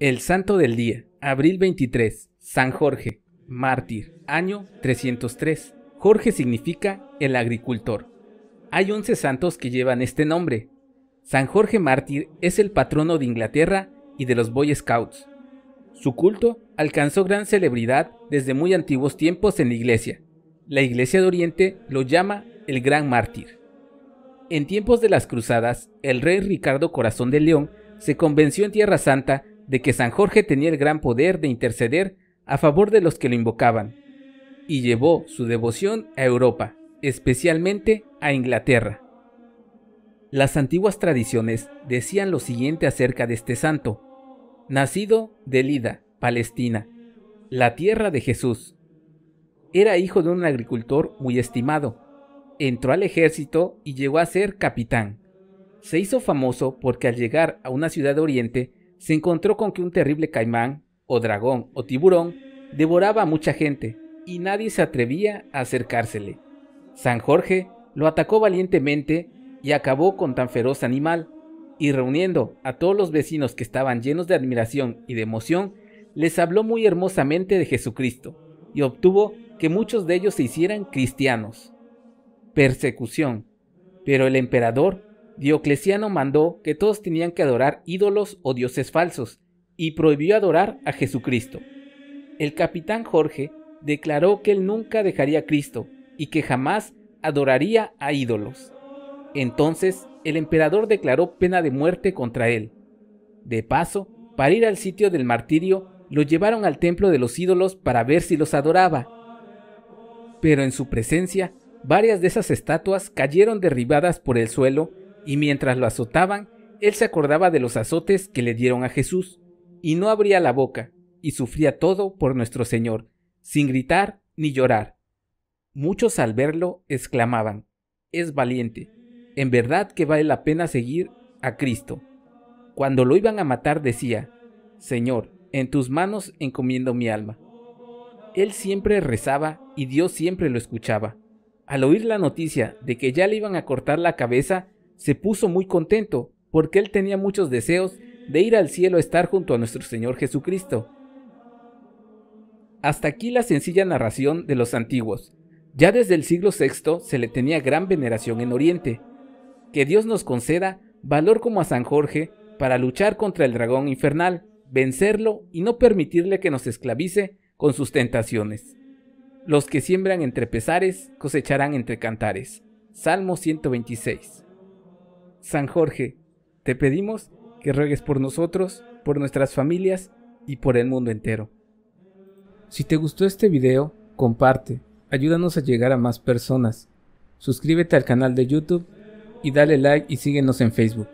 El Santo del Día, abril 23, San Jorge, mártir, año 303. Jorge significa el agricultor. Hay 11 santos que llevan este nombre. San Jorge mártir es el patrono de Inglaterra y de los Boy Scouts. Su culto alcanzó gran celebridad desde muy antiguos tiempos en la iglesia. La iglesia de Oriente lo llama el Gran Mártir. En tiempos de las Cruzadas, el rey Ricardo Corazón de León se convenció en Tierra Santa de que San Jorge tenía el gran poder de interceder a favor de los que lo invocaban, y llevó su devoción a Europa, especialmente a Inglaterra. Las antiguas tradiciones decían lo siguiente acerca de este santo, nacido de Lida, Palestina, la tierra de Jesús. Era hijo de un agricultor muy estimado. Entró al ejército y llegó a ser capitán. Se hizo famoso porque al llegar a una ciudad de Oriente se encontró con que un terrible caimán, o dragón, o tiburón, devoraba a mucha gente, y nadie se atrevía a acercársele. San Jorge lo atacó valientemente y acabó con tan feroz animal, y reuniendo a todos los vecinos que estaban llenos de admiración y de emoción, les habló muy hermosamente de Jesucristo, y obtuvo que muchos de ellos se hicieran cristianos. Persecución. Pero el emperador Diocleciano mandó que todos tenían que adorar ídolos o dioses falsos y prohibió adorar a Jesucristo. El capitán Jorge declaró que él nunca dejaría a Cristo y que jamás adoraría a ídolos. Entonces el emperador declaró pena de muerte contra él. De paso, para ir al sitio del martirio, lo llevaron al templo de los ídolos para ver si los adoraba. Pero en su presencia, varias de esas estatuas cayeron derribadas por el suelo y mientras lo azotaban, él se acordaba de los azotes que le dieron a Jesús, y no abría la boca, y sufría todo por nuestro Señor, sin gritar ni llorar. Muchos al verlo exclamaban, es valiente, en verdad que vale la pena seguir a Cristo. Cuando lo iban a matar decía, Señor, en tus manos encomiendo mi alma. Él siempre rezaba y Dios siempre lo escuchaba. Al oír la noticia de que ya le iban a cortar la cabeza, se puso muy contento porque él tenía muchos deseos de ir al cielo a estar junto a nuestro Señor Jesucristo. Hasta aquí la sencilla narración de los antiguos. Ya desde el siglo VI se le tenía gran veneración en Oriente. Que Dios nos conceda valor como a San Jorge para luchar contra el dragón infernal, vencerlo y no permitirle que nos esclavice con sus tentaciones. Los que siembran entre pesares cosecharán entre cantares. Salmo 126. San Jorge, te pedimos que ruegues por nosotros, por nuestras familias y por el mundo entero. Si te gustó este video, comparte, ayúdanos a llegar a más personas, suscríbete al canal de YouTube y dale like y síguenos en Facebook.